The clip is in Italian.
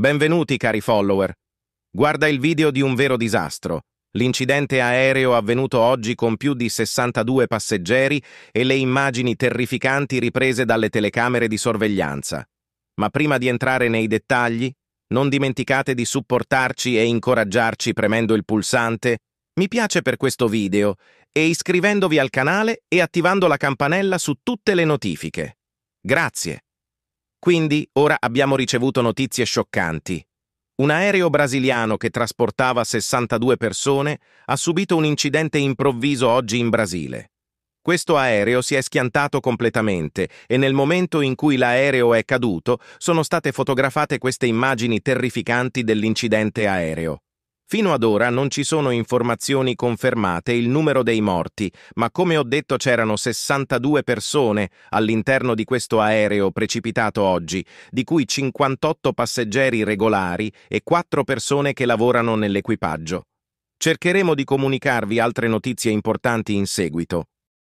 Benvenuti cari follower. Guarda il video di un vero disastro. L'incidente aereo avvenuto oggi con più di 62 passeggeri e le immagini terrificanti riprese dalle telecamere di sorveglianza. Ma prima di entrare nei dettagli, non dimenticate di supportarci e incoraggiarci premendo il pulsante mi piace per questo video e iscrivendovi al canale e attivando la campanella su tutte le notifiche. Grazie. Quindi ora abbiamo ricevuto notizie scioccanti. Un aereo brasiliano che trasportava 62 persone ha subito un incidente improvviso oggi in Brasile. Questo aereo si è schiantato completamente e nel momento in cui l'aereo è caduto sono state fotografate queste immagini terrificanti dell'incidente aereo. Fino ad ora non ci sono informazioni confermate il numero dei morti, ma come ho detto c'erano 62 persone all'interno di questo aereo precipitato oggi, di cui 58 passeggeri regolari e 4 persone che lavorano nell'equipaggio. Cercheremo di comunicarvi altre notizie importanti in seguito.